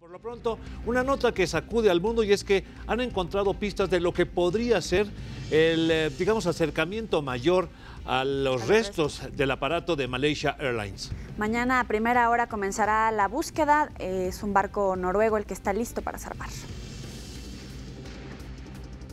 por lo pronto, una nota que sacude al mundo y es que han encontrado pistas de lo que podría ser el, eh, digamos, acercamiento mayor a los restos del aparato de Malaysia Airlines. Mañana a primera hora comenzará la búsqueda. Es un barco noruego el que está listo para salvarse.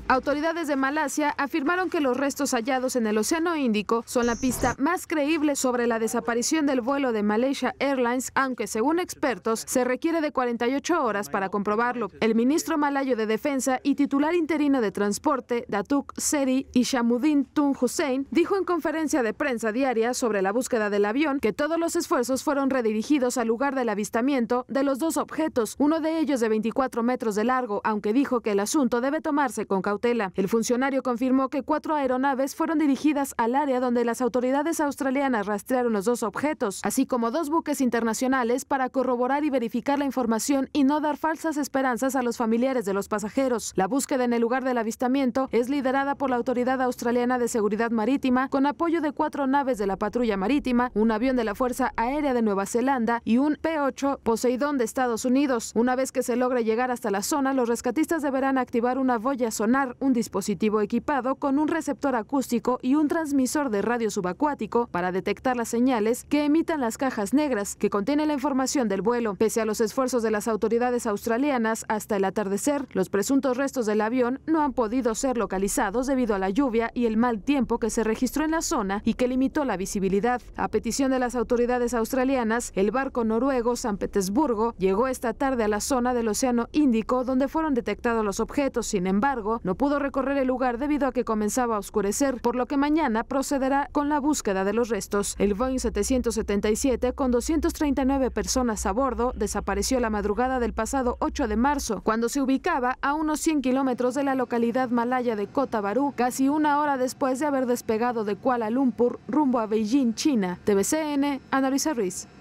Autoridades de Malasia afirmaron que los restos hallados en el Océano Índico son la pista más creíble sobre la desaparición del vuelo de Malaysia Airlines, aunque según expertos se requiere de 48 horas para comprobarlo. El ministro malayo de Defensa y titular interino de Transporte, Datuk Seri Ishamuddin Tun Hussein, dijo en conferencia de prensa diaria sobre la búsqueda del avión que todos los esfuerzos fueron redirigidos al lugar del avistamiento de los dos objetos, uno de ellos de 24 metros de largo, aunque dijo que el asunto debe tomarse con cautela. El funcionario confirmó que cuatro aeronaves fueron dirigidas al área donde las autoridades australianas rastrearon los dos objetos, así como dos buques internacionales para corroborar y verificar la información y no dar falsas esperanzas a los familiares de los pasajeros. La búsqueda en el lugar del avistamiento es liderada por la Autoridad Australiana de Seguridad Marítima con apoyo de cuatro naves de la patrulla marítima, un avión de la Fuerza Aérea de Nueva Zelanda y un P-8 Poseidón de Estados Unidos. Una vez que se logre llegar hasta la zona, los rescatistas deberán activar una boya sonar un dispositivo equipado con un receptor acústico y un transmisor de radio subacuático para detectar las señales que emitan las cajas negras que contienen la información del vuelo. Pese a los esfuerzos de las autoridades australianas hasta el atardecer, los presuntos restos del avión no han podido ser localizados debido a la lluvia y el mal tiempo que se registró en la zona y que limitó la visibilidad. A petición de las autoridades australianas, el barco noruego San Petersburgo llegó esta tarde a la zona del Océano Índico donde fueron detectados los objetos. Sin embargo, no pudo recorrer el lugar debido a que comenzaba a oscurecer, por lo que mañana procederá con la búsqueda de los restos. El Boeing 777 con 239 personas a bordo desapareció la madrugada del pasado 8 de marzo, cuando se ubicaba a unos 100 kilómetros de la localidad malaya de Kota Baru, casi una hora después de haber despegado de Kuala Lumpur rumbo a Beijing, China. TVCN, Ana Ruiz.